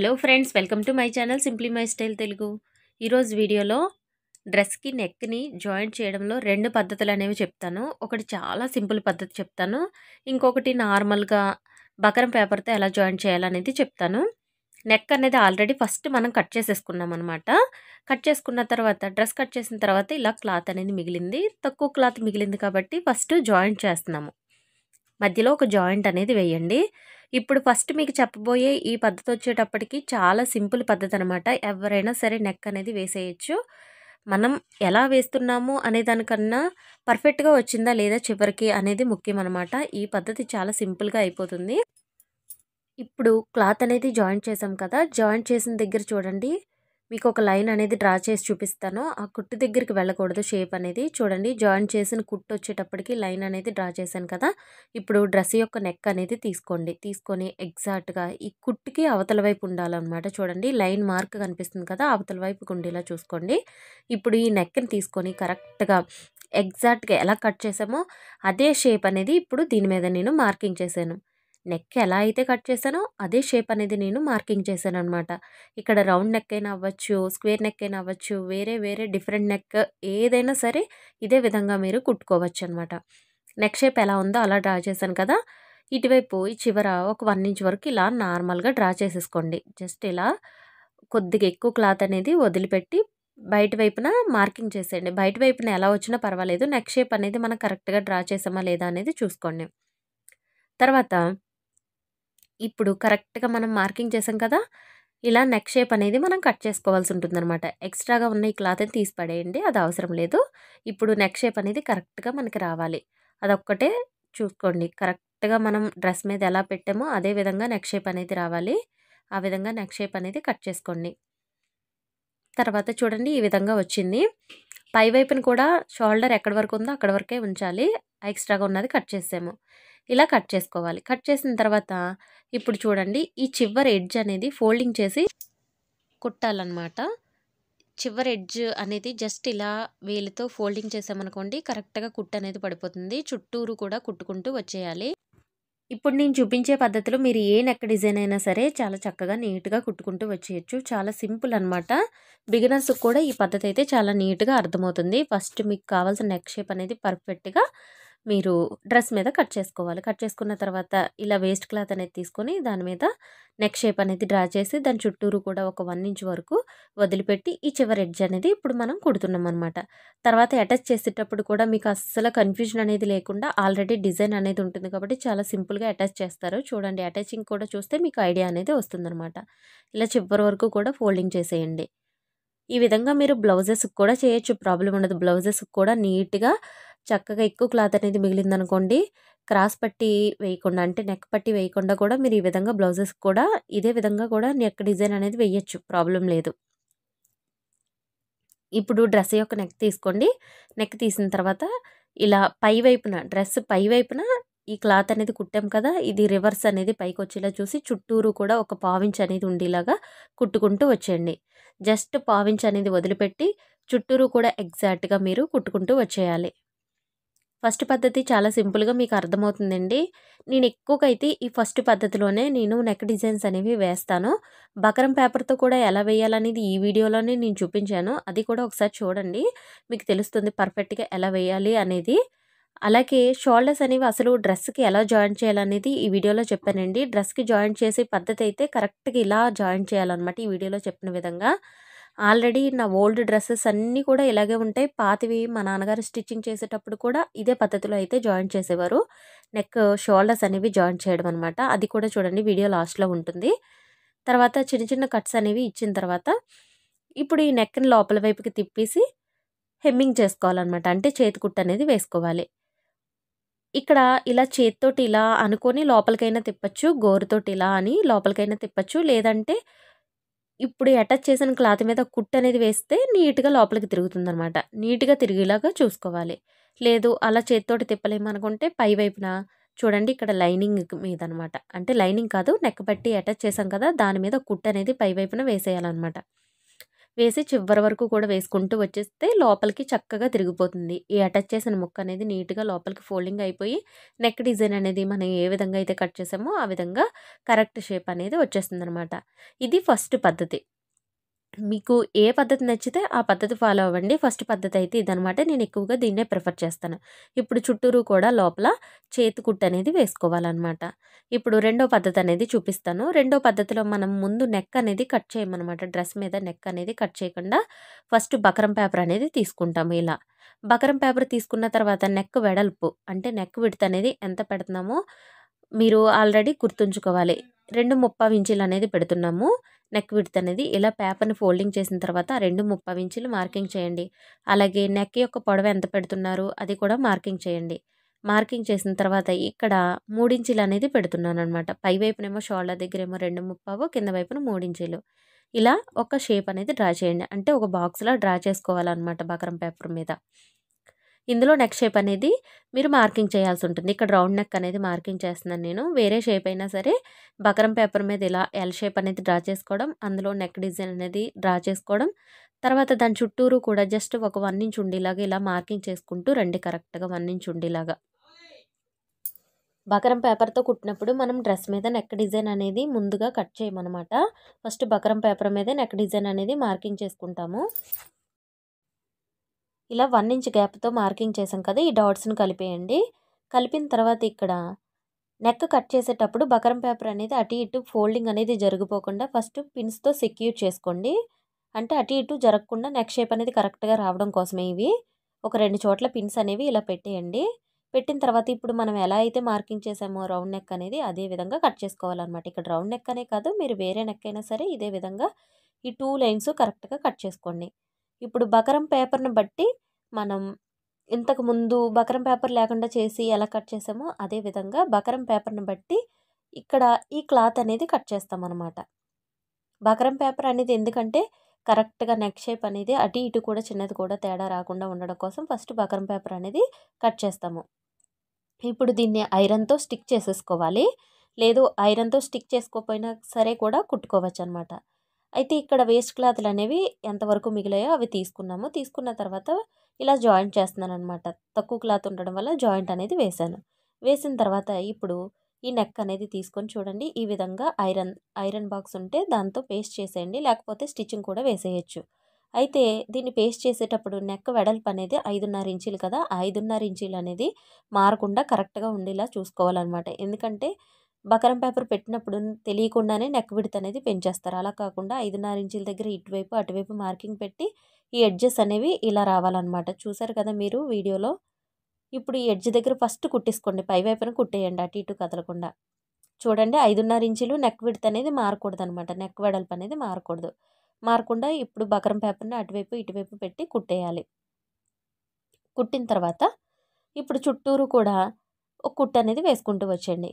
hello friends welcome to my channel simply my style Telugu ఈరోజు వీడియోలో డ్రెస్కి నెక్ని జాయింట్ చేయడంలో రెండు పద్ధతులు అనేవి చెప్తాను ఒకటి చాలా సింపుల్ పద్ధతి చెప్తాను ఇంకొకటి నార్మల్గా బకరం పేపర్తో ఎలా జాయింట్ చేయాలనేది చెప్తాను నెక్ అనేది ఆల్రెడీ ఫస్ట్ మనం కట్ చేసేసుకున్నాం అనమాట కట్ చేసుకున్న తర్వాత డ్రెస్ కట్ చేసిన తర్వాత ఇలా క్లాత్ అనేది మిగిలింది తక్కువ క్లాత్ మిగిలింది కాబట్టి ఫస్ట్ జాయింట్ చేస్తున్నాము మధ్యలో ఒక జాయింట్ అనేది వేయండి ఇప్పుడు ఫస్ట్ మీకు చెప్పబోయే ఈ పద్ధతి వచ్చేటప్పటికి చాలా సింపుల్ పద్ధతి అనమాట ఎవరైనా సరే నెక్ అనేది వేసేయచ్చు మనం ఎలా వేస్తున్నాము అనే దానికన్నా పర్ఫెక్ట్గా వచ్చిందా లేదా చివరికి అనేది ముఖ్యం అనమాట ఈ పద్ధతి చాలా సింపుల్గా అయిపోతుంది ఇప్పుడు క్లాత్ అనేది జాయింట్ చేసాం కదా జాయింట్ చేసిన దగ్గర చూడండి మీకు ఒక లైన్ అనేది డ్రా చేసి చూపిస్తాను ఆ కుట్టు దగ్గరికి వెళ్ళకూడదు షేప్ అనేది చూడండి జాయిన్ చేసిన కుట్టు వచ్చేటప్పటికి లైన్ అనేది డ్రా చేశాను కదా ఇప్పుడు డ్రెస్ యొక్క నెక్ అనేది తీసుకోండి తీసుకొని ఎగ్జాక్ట్గా ఈ కుట్టుకి అవతల వైపు ఉండాలన్నమాట చూడండి లైన్ మార్క్ కనిపిస్తుంది కదా అవతల వైపుకి ఉండేలా చూసుకోండి ఇప్పుడు ఈ నెక్ని తీసుకొని కరెక్ట్గా ఎగ్జాక్ట్గా ఎలా కట్ చేసామో అదే షేప్ అనేది ఇప్పుడు దీని మీద నేను మార్కింగ్ చేశాను నెక్ ఎలా అయితే కట్ చేశానో అదే షేప్ అనేది నేను మార్కింగ్ చేశాను అనమాట ఇక్కడ రౌండ్ నెక్ అయినా అవ్వచ్చు స్క్వేర్ నెక్ అయినా అవ్వచ్చు వేరే వేరే డిఫరెంట్ నెక్ ఏదైనా సరే ఇదే విధంగా మీరు కుట్టుకోవచ్చు అనమాట నెక్ షేప్ ఎలా ఉందో అలా డ్రా చేశాను కదా ఇటువైపు ఈ చివర ఒక వన్ ఇంచ్ వరకు ఇలా నార్మల్గా డ్రా చేసేసుకోండి జస్ట్ ఇలా కొద్దిగా ఎక్కువ క్లాత్ అనేది వదిలిపెట్టి బయట వైపున మార్కింగ్ చేసేయండి బయట వైపున ఎలా వచ్చినా పర్వాలేదు నెక్ షేప్ అనేది మనం కరెక్ట్గా డ్రా చేసామా లేదా అనేది చూసుకోండి తర్వాత ఇప్పుడు కరెక్ట్గా మనం మార్కింగ్ చేసాం కదా ఇలా నెక్ షేప్ అనేది మనం కట్ చేసుకోవాల్సి ఉంటుంది అనమాట ఎక్స్ట్రాగా ఉన్న ఈ క్లాత్ తీసి పడేయండి అది అవసరం లేదు ఇప్పుడు నెక్ షేప్ అనేది కరెక్ట్గా మనకి రావాలి అదొక్కటే చూసుకోండి కరెక్ట్గా మనం డ్రెస్ మీద ఎలా పెట్టామో అదే విధంగా నెక్ షేప్ అనేది రావాలి ఆ విధంగా నెక్ షేప్ అనేది కట్ చేసుకోండి తర్వాత చూడండి ఈ విధంగా వచ్చింది పై వైపున కూడా షోల్డర్ ఎక్కడి వరకు ఉందో అక్కడ వరకే ఉంచాలి ఎక్స్ట్రాగా ఉన్నది కట్ చేసాము ఇలా కట్ చేసుకోవాలి కట్ చేసిన తర్వాత ఇప్పుడు చూడండి ఈ చివరి ఎడ్జ్ అనేది ఫోల్డింగ్ చేసి కుట్టాలన్నమాట చివరి ఎడ్జ్ అనేది జస్ట్ ఇలా వేలితో ఫోల్డింగ్ చేసామనుకోండి కరెక్ట్గా కుట్టు అనేది పడిపోతుంది చుట్టూరు కూడా కుట్టుకుంటూ వచ్చేయాలి ఇప్పుడు నేను చూపించే పద్ధతిలో మీరు ఏ నెక్ డిజైన్ అయినా సరే చాలా చక్కగా నీట్గా కుట్టుకుంటూ వచ్చేయచ్చు చాలా సింపుల్ అనమాట బిగినర్స్కి కూడా ఈ పద్ధతి అయితే చాలా నీట్గా అర్థమవుతుంది ఫస్ట్ మీకు కావాల్సిన నెక్ షేప్ అనేది పర్ఫెక్ట్గా మీరు డ్రెస్ మీద కట్ చేసుకోవాలి కట్ చేసుకున్న తర్వాత ఇలా వేస్ట్ క్లాత్ అనేది తీసుకొని దాని మీద నెక్ షేప్ అనేది డ్రా చేసి దాని చుట్టూరు కూడా ఒక వన్ ఇంచ్ వరకు వదిలిపెట్టి ఈ చివరి ఎడ్జ్ అనేది ఇప్పుడు మనం కుడుతున్నాం అనమాట తర్వాత అటాచ్ చేసేటప్పుడు కూడా మీకు అస్సలు కన్ఫ్యూజన్ అనేది లేకుండా ఆల్రెడీ డిజైన్ అనేది ఉంటుంది కాబట్టి చాలా సింపుల్గా అటాచ్ చేస్తారు చూడండి అటాచింగ్ కూడా చూస్తే మీకు ఐడియా అనేది వస్తుందన్నమాట ఇలా చివరి వరకు కూడా ఫోల్డింగ్ చేసేయండి ఈ విధంగా మీరు బ్లౌజెస్కి కూడా చేయొచ్చు ప్రాబ్లం ఉండదు బ్లౌజెస్కి కూడా నీట్గా చక్కగా ఎక్కువ క్లాత్ అనేది మిగిలిందనుకోండి క్రాస్ పట్టి వేయకుండా అంటే నెక్ పట్టి వేయకుండా కూడా మీరు ఈ విధంగా బ్లౌజెస్ కూడా ఇదే విధంగా కూడా నెక్ డిజైన్ అనేది వేయచ్చు ప్రాబ్లం లేదు ఇప్పుడు డ్రెస్ యొక్క నెక్ తీసుకోండి నెక్ తీసిన తర్వాత ఇలా పై వైపున డ్రెస్ పై వైపున ఈ క్లాత్ అనేది కుట్టాం కదా ఇది రివర్స్ అనేది పైకి వచ్చేలా చూసి చుట్టూరు కూడా ఒక పావించ్ అనేది ఉండేలాగా కుట్టుకుంటూ వచ్చేయండి జస్ట్ పావించ్ అనేది వదిలిపెట్టి చుట్టూరు కూడా ఎగ్జాక్ట్గా మీరు కుట్టుకుంటూ వచ్చేయాలి ఫస్ట్ పద్ధతి చాలా సింపుల్గా మీకు అర్థమవుతుందండి నేను ఎక్కువకైతే ఈ ఫస్ట్ పద్ధతిలోనే నేను నెక్ డిజైన్స్ అనేవి వేస్తాను బకరం పేపర్తో కూడా ఎలా వేయాలనేది ఈ వీడియోలోనే నేను చూపించాను అది కూడా ఒకసారి చూడండి మీకు తెలుస్తుంది పర్ఫెక్ట్గా ఎలా వేయాలి అనేది అలాగే షోల్డర్స్ అనేవి అసలు డ్రెస్కి ఎలా జాయిన్ చేయాలనేది ఈ వీడియోలో చెప్పానండి డ్రెస్కి జాయిన్ చేసే పద్ధతి అయితే కరెక్ట్గా ఇలా జాయిన్ చేయాలన్నమాట ఈ వీడియోలో చెప్పిన విధంగా ఆల్రెడీ నా ఓల్డ్ డ్రెస్సెస్ అన్నీ కూడా ఇలాగే ఉంటాయి పాతివి మా నాన్నగారు స్టిచ్చింగ్ చేసేటప్పుడు కూడా ఇదే పద్ధతిలో అయితే జాయిన్ చేసేవారు నెక్ షోల్డర్స్ అనేవి జాయిన్ చేయడం అనమాట అది కూడా చూడండి వీడియో లాస్ట్లో ఉంటుంది తర్వాత చిన్న చిన్న కట్స్ అనేవి ఇచ్చిన తర్వాత ఇప్పుడు ఈ నెక్ని లోపల వైపుకి తిప్పేసి హెమ్మింగ్ చేసుకోవాలన్నమాట అంటే చేతికుట్టు అనేది వేసుకోవాలి ఇక్కడ ఇలా చేతితోటి ఇలా అనుకొని లోపలికైనా తిప్పచ్చు గోరుతోటి ఇలా అని లోపలికైనా తిప్పచ్చు లేదంటే ఇప్పుడు అటాచ్ చేసిన క్లాత్ మీద కుట్ అనేది వేస్తే నీట్గా లోపలికి తిరుగుతుంది అనమాట నీట్గా తిరిగేలాగా చూసుకోవాలి లేదు అలా చేతితోటి తిప్పలేమనుకుంటే పై వైపున చూడండి ఇక్కడ లైనింగ్ మీద అనమాట అంటే లైనింగ్ కాదు నెక్క అటాచ్ చేసాం కదా దాని మీద కుట్ అనేది పై వైపున వేసేయాలన్నమాట వేసి చివరి వరకు కూడా వేసుకుంటూ వచ్చేస్తే లోపలికి చక్కగా తిరిగిపోతుంది ఈ అటాచ్ చేసిన ముక్క అనేది నీట్గా లోపలికి ఫోల్డింగ్ అయిపోయి నెక్ డిజైన్ అనేది మనం ఏ విధంగా అయితే కట్ చేసామో ఆ విధంగా కరెక్ట్ షేప్ అనేది వచ్చేస్తుంది అనమాట ఇది ఫస్ట్ పద్ధతి మీకు ఏ పద్ధతి నచ్చితే ఆ పద్ధతి ఫాలో అవ్వండి ఫస్ట్ పద్ధతి అయితే ఇదనమాట నేను ఎక్కువగా దీన్నే ప్రిఫర్ చేస్తాను ఇప్పుడు చుట్టూరు కూడా లోపల చేతి కుట్టు అనేది వేసుకోవాలన్నమాట ఇప్పుడు రెండో పద్ధతి అనేది చూపిస్తాను రెండో పద్ధతిలో మనం ముందు నెక్ అనేది కట్ చేయమన్నమాట డ్రెస్ మీద నెక్ అనేది కట్ చేయకుండా ఫస్ట్ బకరం పేపర్ అనేది తీసుకుంటాము ఇలా బకరం పేపర్ తీసుకున్న తర్వాత నెక్ వెడల్పు అంటే నెక్ విడత అనేది ఎంత పెడుతున్నామో మీరు ఆల్రెడీ గుర్తుంచుకోవాలి రెండు ముప్పావించీలు ఇంచీలు అనేది పెడుతున్నాము నెక్ విడ్త్ అనేది ఇలా పేపర్ని ఫోల్డింగ్ చేసిన తర్వాత రెండు ముప్పై ఇంచులు మార్కింగ్ చేయండి అలాగే నెక్ యొక్క పొడవ ఎంత పెడుతున్నారు అది కూడా మార్కింగ్ చేయండి మార్కింగ్ చేసిన తర్వాత ఇక్కడ మూడించీలు అనేది పెడుతున్నాను అనమాట పై వైపునేమో షోల్డర్ దగ్గర ఏమో రెండు ముప్పావు కింద వైపున మూడించీలు ఇలా ఒక షేప్ అనేది డ్రా చేయండి అంటే ఒక బాక్స్లో డ్రా చేసుకోవాలన్నమాట బకరం పేపర్ మీద ఇందులో నెక్ షేప్ అనేది మీరు మార్కింగ్ చేయాల్సి ఉంటుంది ఇక్కడ రౌండ్ నెక్ అనేది మార్కింగ్ చేస్తున్నాను నేను వేరే షేప్ అయినా సరే బకరం పేపర్ మీద ఇలా ఎల్ షేప్ అనేది డ్రా చేసుకోవడం అందులో నెక్ డిజైన్ అనేది డ్రా చేసుకోవడం తర్వాత దాని చుట్టూరు కూడా జస్ట్ ఒక వన్ ఇంచ్ ఉండేలాగా ఇలా మార్కింగ్ చేసుకుంటూ రండి కరెక్ట్గా వన్ ఇంచ్ ఉండేలాగా బకరం పేపర్తో కుట్టినప్పుడు మనం డ్రెస్ మీద నెక్ డిజైన్ అనేది ముందుగా కట్ చేయమన్నమాట ఫస్ట్ బకరం పేపర్ మీద నెక్ డిజైన్ అనేది మార్కింగ్ చేసుకుంటాము ఇలా వన్ ఇంచ్ గ్యాప్తో మార్కింగ్ చేసాం కదా ఈ డాట్స్ను కలిపేయండి కలిపిన తర్వాత ఇక్కడ నెక్ కట్ చేసేటప్పుడు బకరం పేపర్ అనేది అటు ఇటు ఫోల్డింగ్ అనేది జరిగిపోకుండా ఫస్ట్ పిన్స్తో సెక్యూర్ చేసుకోండి అంటే అటు ఇటు జరగకుండా నెక్ షేప్ అనేది కరెక్ట్గా రావడం కోసమే ఇవి ఒక రెండు చోట్ల పిన్స్ అనేవి ఇలా పెట్టేయండి పెట్టిన తర్వాత ఇప్పుడు మనం ఎలా అయితే మార్కింగ్ చేసామో రౌండ్ నెక్ అనేది అదే విధంగా కట్ చేసుకోవాలన్నమాట ఇక్కడ రౌండ్ నెక్ అనే కాదు మీరు వేరే నెక్ అయినా సరే ఇదే విధంగా ఈ టూ లైన్స్ కరెక్ట్గా కట్ చేసుకోండి ఇప్పుడు బకరం పేపర్ను బట్టి మనం ఇంతకు ముందు బకరం పేపర్ లేకుండా చేసి ఎలా కట్ చేసామో అదే విధంగా బకరం పేపర్ని బట్టి ఇక్కడ ఈ క్లాత్ అనేది కట్ చేస్తాం బకరం పేపర్ అనేది ఎందుకంటే కరెక్ట్గా నెక్ షేప్ అనేది అటు ఇటు కూడా చిన్నది కూడా తేడా రాకుండా ఉండడం కోసం ఫస్ట్ బకరం పేపర్ అనేది కట్ చేస్తాము ఇప్పుడు దీన్ని ఐరన్తో స్టిక్ చేసేసుకోవాలి లేదు ఐరన్తో స్టిక్ చేసుకోకపోయినా సరే కూడా కుట్టుకోవచ్చు అనమాట అయితే ఇక్కడ వేస్ట్ క్లాత్లు అనేవి ఎంతవరకు మిగిలాయో అవి తీసుకున్నాము తీసుకున్న తర్వాత ఇలా జాయింట్ చేస్తున్నాను అనమాట తక్కువ క్లాత్ ఉండడం వల్ల జాయింట్ అనేది వేశాను వేసిన తర్వాత ఇప్పుడు ఈ నెక్ అనేది తీసుకొని చూడండి ఈ విధంగా ఐరన్ ఐరన్ బాక్స్ ఉంటే దాంతో పేస్ట్ చేసేయండి లేకపోతే స్టిచ్చింగ్ కూడా వేసేయచ్చు అయితే దీన్ని పేస్ట్ చేసేటప్పుడు నెక్ వెడల్పు అనేది ఐదున్నర ఇంచీలు కదా ఐదున్నర ఇంచీలు అనేది మారకుండా కరెక్ట్గా ఉండేలా చూసుకోవాలన్నమాట ఎందుకంటే బకరం పేపర్ పెట్టినప్పుడు తెలియకుండానే నెక్ విడత అనేది పెంచేస్తారు అలా కాకుండా ఐదున్నర ఇంచుల దగ్గర ఇటువైపు అటువైపు మార్కింగ్ పెట్టి ఈ ఎడ్జెస్ అనేవి ఇలా రావాలన్నమాట చూసారు కదా మీరు వీడియోలో ఇప్పుడు ఈ ఎడ్జ్ దగ్గర ఫస్ట్ కుట్టేసుకోండి పై వైపున కుట్టేయండి అటు ఇటు కదలకుండా చూడండి ఐదున్నర ఇంచులు నెక్ విడత అనేది మారకూడదు అనమాట నెక్ వెడల్పు అనేది మారకూడదు మారకుండా ఇప్పుడు బకరం పేపర్ని అటువైపు ఇటువైపు పెట్టి కుట్టేయాలి కుట్టిన తర్వాత ఇప్పుడు చుట్టూరు కూడా ఒక కుట్టు అనేది వేసుకుంటూ వచ్చండి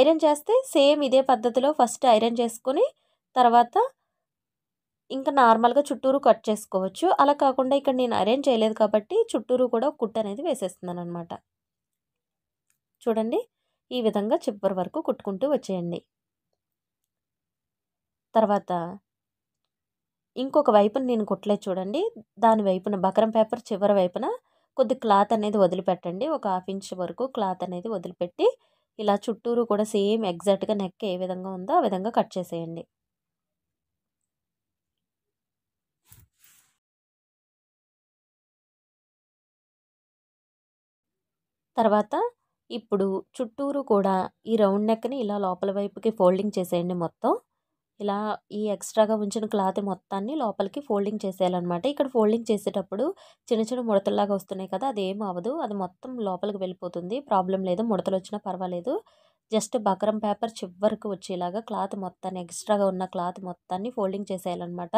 ఐరన్ చేస్తే సేమ్ ఇదే పద్ధతిలో ఫస్ట్ ఐరన్ చేసుకొని తర్వాత ఇంకా నార్మల్గా చుట్టూరు కట్ చేసుకోవచ్చు అలా కాకుండా ఇక్కడ నేను అరేంజ్ చేయలేదు కాబట్టి చుట్టూరు కూడా కుట్ అనేది వేసేస్తున్నాను అనమాట చూడండి ఈ విధంగా చివరి వరకు కుట్టుకుంటూ వచ్చేయండి తర్వాత ఇంకొక వైపున నేను కుట్టలేదు చూడండి దాని వైపున బకరం పేపర్ చివరి వైపున కొద్ది క్లాత్ అనేది వదిలిపెట్టండి ఒక హాఫ్ ఇంచ్ వరకు క్లాత్ అనేది వదిలిపెట్టి ఇలా చుట్టూరు కూడా సేమ్ ఎగ్జాక్ట్గా నెక్ ఏ విధంగా ఉందో ఆ విధంగా కట్ చేసేయండి తర్వాత ఇప్పుడు చుట్టూరు కూడా ఈ రౌండ్ నెక్ని ఇలా లోపల వైపుకి ఫోల్డింగ్ చేసేయండి మొత్తం ఇలా ఈ ఎక్స్ట్రాగా ఉంచిన క్లాత్ మొత్తాన్ని లోపలికి ఫోల్డింగ్ చేసేయాలన్నమాట ఇక్కడ ఫోల్డింగ్ చేసేటప్పుడు చిన్న చిన్న ముడతల్లాగా వస్తున్నాయి కదా అదేం అవ్వదు అది మొత్తం లోపలికి వెళ్ళిపోతుంది ప్రాబ్లం లేదు ముడతలు వచ్చినా పర్వాలేదు జస్ట్ బకరం పేపర్ చివరికి వచ్చేలాగా క్లాత్ మొత్తాన్ని ఎక్స్ట్రాగా ఉన్న క్లాత్ మొత్తాన్ని ఫోల్డింగ్ చేసేయాలన్నమాట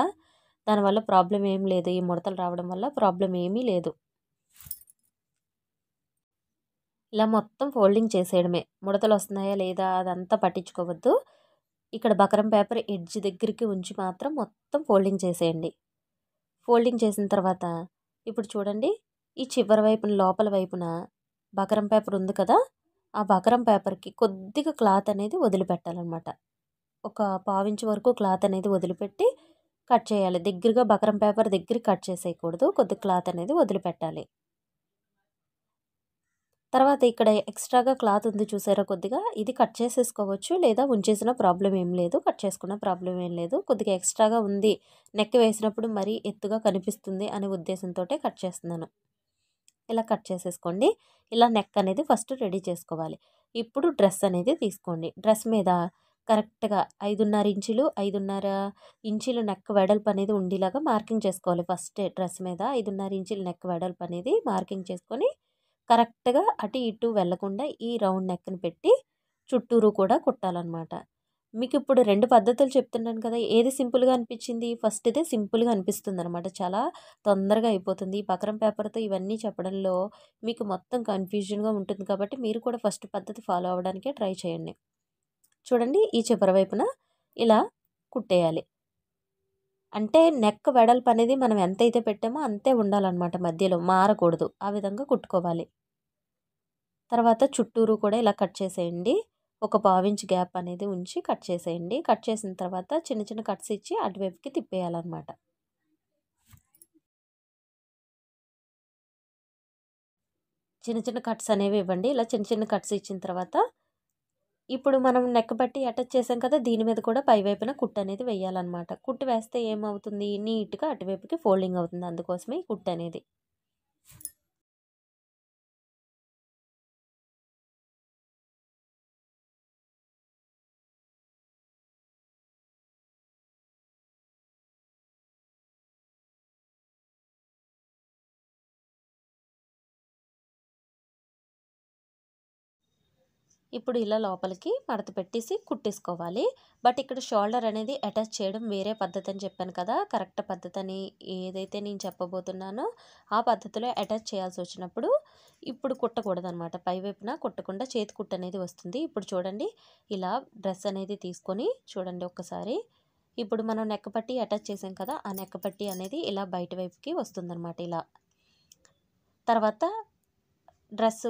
దానివల్ల ప్రాబ్లం ఏం లేదు ఈ ముడతలు రావడం వల్ల ప్రాబ్లం ఏమీ లేదు ఇలా మొత్తం ఫోల్డింగ్ చేసేయడమే ముడతలు వస్తున్నాయా లేదా అదంతా పట్టించుకోవద్దు ఇక్కడ బకరం పేపర్ ఎడ్జ్ దగ్గరికి ఉంచి మాత్రం మొత్తం ఫోల్డింగ్ చేసేయండి ఫోల్డింగ్ చేసిన తర్వాత ఇప్పుడు చూడండి ఈ చివరి వైపున లోపల వైపున బకరం పేపర్ ఉంది కదా ఆ బకరం పేపర్కి కొద్దిగా క్లాత్ అనేది వదిలిపెట్టాలన్నమాట ఒక పావించి వరకు క్లాత్ అనేది వదిలిపెట్టి కట్ చేయాలి దగ్గరగా బకరం పేపర్ దగ్గర కట్ చేసేయకూడదు కొద్దిగా క్లాత్ అనేది వదిలిపెట్టాలి తర్వాత ఇక్కడ ఎక్స్ట్రాగా క్లాత్ ఉంది చూసారా కొద్దిగా ఇది కట్ చేసేసుకోవచ్చు లేదా ఉంచేసిన ప్రాబ్లం ఏం లేదు కట్ చేసుకున్న ప్రాబ్లం ఏం లేదు కొద్దిగా ఎక్స్ట్రాగా ఉంది నెక్ వేసినప్పుడు మరీ ఎత్తుగా కనిపిస్తుంది అనే ఉద్దేశంతో కట్ చేస్తున్నాను ఇలా కట్ చేసేసుకోండి ఇలా నెక్ అనేది ఫస్ట్ రెడీ చేసుకోవాలి ఇప్పుడు డ్రెస్ అనేది తీసుకోండి డ్రెస్ మీద కరెక్ట్గా ఐదున్నర ఇంచులు ఐదున్నర ఇంచులు నెక్ వెడల్పు అనేది ఉండేలాగా మార్కింగ్ చేసుకోవాలి ఫస్ట్ డ్రెస్ మీద ఐదున్నర ఇంచులు నెక్ వెడల్పు అనేది మార్కింగ్ చేసుకొని కరెక్ట్గా అటు ఇటు వెళ్లకుండా ఈ రౌండ్ నెక్ని పెట్టి చుట్టూరు కూడా కుట్టాలన్నమాట మీకు ఇప్పుడు రెండు పద్ధతులు చెప్తున్నాను కదా ఏది సింపుల్గా అనిపించింది ఫస్ట్దే సింపుల్గా అనిపిస్తుంది అనమాట చాలా తొందరగా అయిపోతుంది ఈ పకరం పేపర్తో ఇవన్నీ చెప్పడంలో మీకు మొత్తం కన్ఫ్యూజన్గా ఉంటుంది కాబట్టి మీరు కూడా ఫస్ట్ పద్ధతి ఫాలో అవ్వడానికే ట్రై చేయండి చూడండి ఈ చివరి వైపున ఇలా కుట్టేయాలి అంటే నెక్ వెడల్పు అనేది మనం ఎంత అయితే పెట్టామో అంతే ఉండాలన్నమాట మధ్యలో మారకూడదు ఆ విధంగా కుట్టుకోవాలి తర్వాత చుట్టూరు కూడా ఇలా కట్ చేసేయండి ఒక ఇంచ్ గ్యాప్ అనేది ఉంచి కట్ చేసేయండి కట్ చేసిన తర్వాత చిన్న చిన్న కట్స్ ఇచ్చి అటువైపుకి తిప్పేయాలన్నమాట చిన్న చిన్న కట్స్ అనేవి ఇవ్వండి ఇలా చిన్న చిన్న కట్స్ ఇచ్చిన తర్వాత ఇప్పుడు మనం నెక్ బట్టి అటాచ్ చేసాం కదా దీని మీద కూడా పైవైపున కుట్ అనేది వేయాలన్నమాట కుట్టు వేస్తే ఏమవుతుంది నీట్గా అటువైపుకి ఫోల్డింగ్ అవుతుంది అందుకోసమే ఈ కుట్టు అనేది ఇప్పుడు ఇలా లోపలికి మడత పెట్టేసి కుట్టేసుకోవాలి బట్ ఇక్కడ షోల్డర్ అనేది అటాచ్ చేయడం వేరే పద్ధతి అని చెప్పాను కదా కరెక్ట్ పద్ధతి అని ఏదైతే నేను చెప్పబోతున్నానో ఆ పద్ధతిలో అటాచ్ చేయాల్సి వచ్చినప్పుడు ఇప్పుడు కుట్టకూడదు అనమాట పైవైపున కుట్టకుండా చేతి కుట్టు అనేది వస్తుంది ఇప్పుడు చూడండి ఇలా డ్రెస్ అనేది తీసుకొని చూడండి ఒక్కసారి ఇప్పుడు మనం నెక్క పట్టి అటాచ్ చేసాం కదా ఆ నెక్క పట్టి అనేది ఇలా బయట వైపుకి వస్తుందన్నమాట ఇలా తర్వాత dress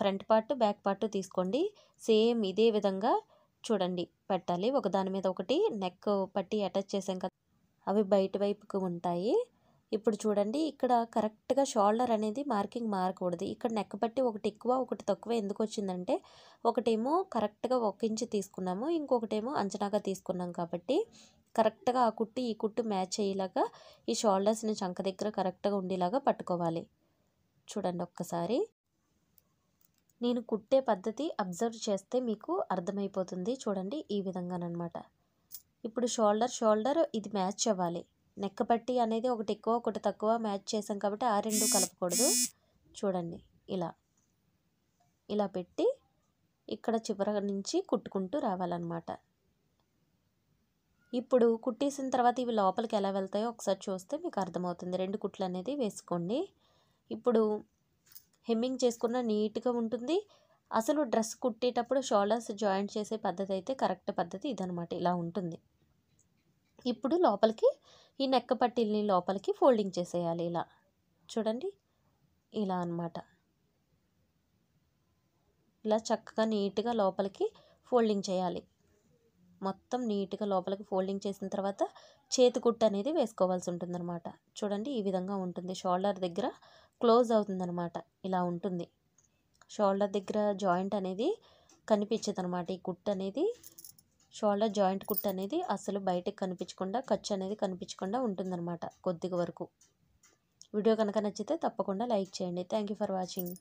front part back part తీసుకోండి సేమ్ ఇదే విధంగా చూడండి పెట్టాలి ఒకదాని మీద ఒకటి నెక్ పట్టి అటాచ్ చేసాం కదా అవి బయట వైపుకు ఉంటాయి ఇప్పుడు చూడండి ఇక్కడ కరెక్ట్గా షోల్డర్ అనేది మార్కింగ్ మారకూడదు ఇక్కడ నెక్ పట్టి ఒకటి ఎక్కువ ఒకటి తక్కువ ఎందుకు వచ్చిందంటే ఒకటేమో కరెక్ట్గా ఒక ఇంచు తీసుకున్నాము ఇంకొకటేమో అంచనాగా తీసుకున్నాం కాబట్టి కరెక్ట్గా ఆ కుట్టు ఈ కుట్టు మ్యాచ్ అయ్యేలాగా ఈ షోల్డర్స్ని చంక దగ్గర కరెక్ట్గా ఉండేలాగా పట్టుకోవాలి చూడండి ఒక్కసారి నేను కుట్టే పద్ధతి అబ్జర్వ్ చేస్తే మీకు అర్థమైపోతుంది చూడండి ఈ విధంగానమాట ఇప్పుడు షోల్డర్ షోల్డర్ ఇది మ్యాచ్ అవ్వాలి నెక్క పట్టి అనేది ఒకటి ఎక్కువ ఒకటి తక్కువ మ్యాచ్ చేసాం కాబట్టి ఆ రెండు కలపకూడదు చూడండి ఇలా ఇలా పెట్టి ఇక్కడ చివర నుంచి కుట్టుకుంటూ రావాలన్నమాట ఇప్పుడు కుట్టేసిన తర్వాత ఇవి లోపలికి ఎలా వెళ్తాయో ఒకసారి చూస్తే మీకు అర్థమవుతుంది రెండు కుట్లు అనేది వేసుకోండి ఇప్పుడు హెమ్మింగ్ చేసుకున్న నీట్గా ఉంటుంది అసలు డ్రెస్ కుట్టేటప్పుడు షోల్డర్స్ జాయింట్ చేసే పద్ధతి అయితే కరెక్ట్ పద్ధతి ఇదనమాట ఇలా ఉంటుంది ఇప్పుడు లోపలికి ఈ నెక్క పట్టిల్ని లోపలికి ఫోల్డింగ్ చేసేయాలి ఇలా చూడండి ఇలా అనమాట ఇలా చక్కగా నీట్గా లోపలికి ఫోల్డింగ్ చేయాలి మొత్తం నీట్గా లోపలికి ఫోల్డింగ్ చేసిన తర్వాత చేతి అనేది వేసుకోవాల్సి ఉంటుందన్నమాట చూడండి ఈ విధంగా ఉంటుంది షోల్డర్ దగ్గర క్లోజ్ అవుతుందనమాట ఇలా ఉంటుంది షోల్డర్ దగ్గర జాయింట్ అనేది కనిపించదు అనమాట ఈ కుట్ అనేది షోల్డర్ జాయింట్ కుట్ అనేది అసలు బయటకు కనిపించకుండా ఖర్చు అనేది కనిపించకుండా ఉంటుందన్నమాట కొద్దిగా వరకు వీడియో కనుక నచ్చితే తప్పకుండా లైక్ చేయండి థ్యాంక్ ఫర్ వాచింగ్